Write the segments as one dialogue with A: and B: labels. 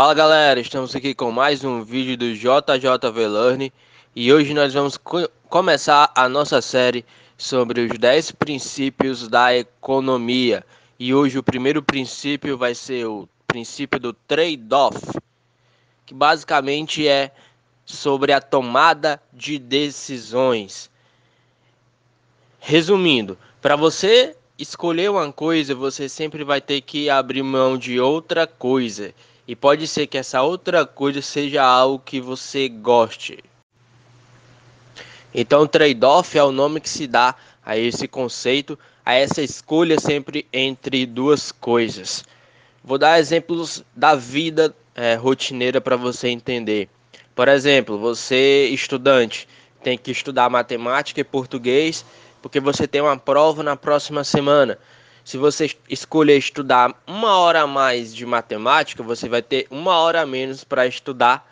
A: Fala galera, estamos aqui com mais um vídeo do JJ Learning e hoje nós vamos co começar a nossa série sobre os 10 princípios da economia. E hoje o primeiro princípio vai ser o princípio do trade-off, que basicamente é sobre a tomada de decisões. Resumindo, para você escolher uma coisa, você sempre vai ter que abrir mão de outra coisa. E pode ser que essa outra coisa seja algo que você goste. Então, trade-off é o nome que se dá a esse conceito, a essa escolha sempre entre duas coisas. Vou dar exemplos da vida é, rotineira para você entender. Por exemplo, você estudante tem que estudar matemática e português porque você tem uma prova na próxima semana. Se você escolher estudar uma hora a mais de matemática, você vai ter uma hora a menos para estudar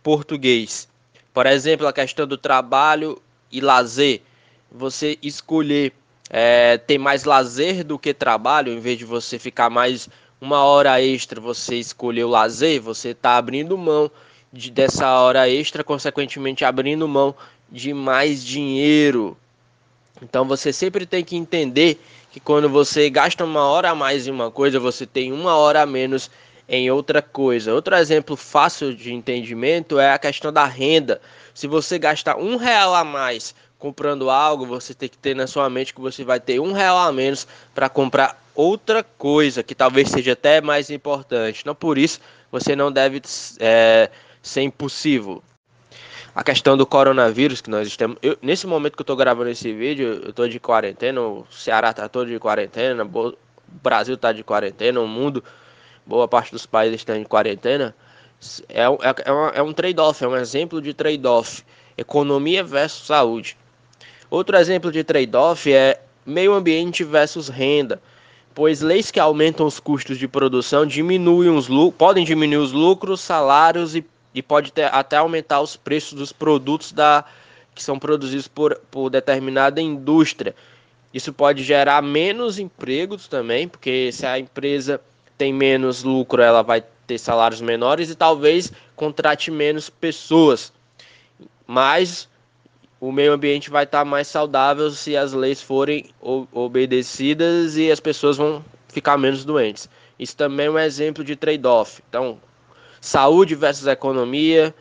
A: português. Por exemplo, a questão do trabalho e lazer. Você escolher é, ter mais lazer do que trabalho, em vez de você ficar mais uma hora extra, você escolheu lazer, você está abrindo mão de, dessa hora extra, consequentemente abrindo mão de mais dinheiro. Então você sempre tem que entender que quando você gasta uma hora a mais em uma coisa, você tem uma hora a menos em outra coisa. Outro exemplo fácil de entendimento é a questão da renda. Se você gastar um real a mais comprando algo, você tem que ter na sua mente que você vai ter um real a menos para comprar outra coisa que talvez seja até mais importante. Não por isso você não deve é, ser impulsivo a questão do coronavírus que nós estamos. Eu, nesse momento que eu estou gravando esse vídeo, eu estou de quarentena, o Ceará está todo de quarentena, o Brasil está de quarentena, o mundo, boa parte dos países está em quarentena. É, é, é, é um trade-off, é um exemplo de trade-off. Economia versus saúde. Outro exemplo de trade-off é meio ambiente versus renda pois leis que aumentam os custos de produção diminuem os podem diminuir os lucros, salários e e pode ter, até aumentar os preços dos produtos da, que são produzidos por, por determinada indústria. Isso pode gerar menos empregos também, porque se a empresa tem menos lucro, ela vai ter salários menores e talvez contrate menos pessoas. Mas o meio ambiente vai estar mais saudável se as leis forem obedecidas e as pessoas vão ficar menos doentes. Isso também é um exemplo de trade-off. Então, saúde versus economia,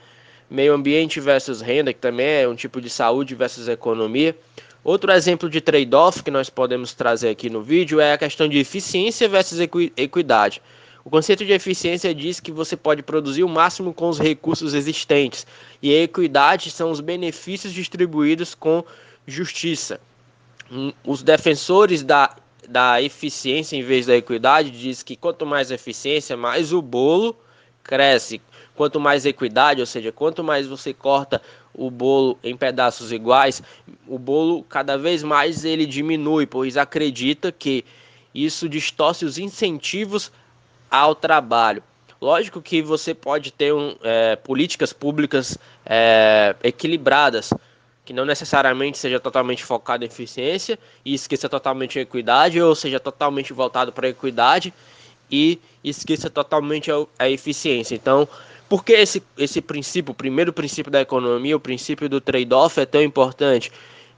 A: meio ambiente versus renda, que também é um tipo de saúde versus economia. Outro exemplo de trade-off que nós podemos trazer aqui no vídeo é a questão de eficiência versus equidade. O conceito de eficiência diz que você pode produzir o máximo com os recursos existentes, e a equidade são os benefícios distribuídos com justiça. Hum, os defensores da, da eficiência em vez da equidade diz que quanto mais eficiência, mais o bolo, cresce. Quanto mais equidade, ou seja, quanto mais você corta o bolo em pedaços iguais, o bolo cada vez mais ele diminui, pois acredita que isso distorce os incentivos ao trabalho. Lógico que você pode ter um, é, políticas públicas é, equilibradas, que não necessariamente seja totalmente focado em eficiência e esqueça totalmente a equidade, ou seja totalmente voltado para a equidade e esqueça totalmente a, a eficiência. Então, por que esse, esse princípio, o primeiro princípio da economia, o princípio do trade-off é tão importante?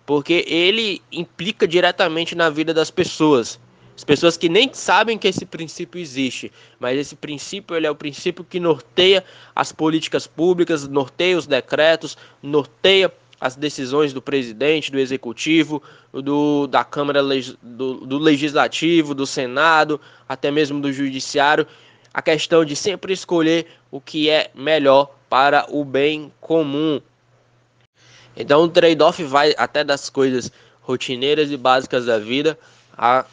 A: Porque ele implica diretamente na vida das pessoas. As pessoas que nem sabem que esse princípio existe, mas esse princípio ele é o princípio que norteia as políticas públicas, norteia os decretos, norteia as decisões do presidente, do executivo, do, da Câmara do, do Legislativo, do Senado, até mesmo do Judiciário, a questão de sempre escolher o que é melhor para o bem comum. Então o trade-off vai até das coisas rotineiras e básicas da vida a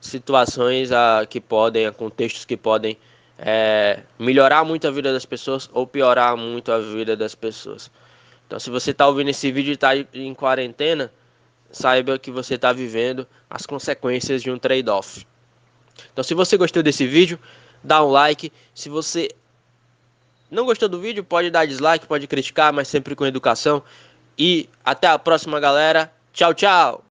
A: situações a, que podem, a contextos que podem é, melhorar muito a vida das pessoas ou piorar muito a vida das pessoas. Então, se você está ouvindo esse vídeo e está em quarentena, saiba que você está vivendo as consequências de um trade-off. Então, se você gostou desse vídeo, dá um like. Se você não gostou do vídeo, pode dar dislike, pode criticar, mas sempre com educação. E até a próxima, galera. Tchau, tchau!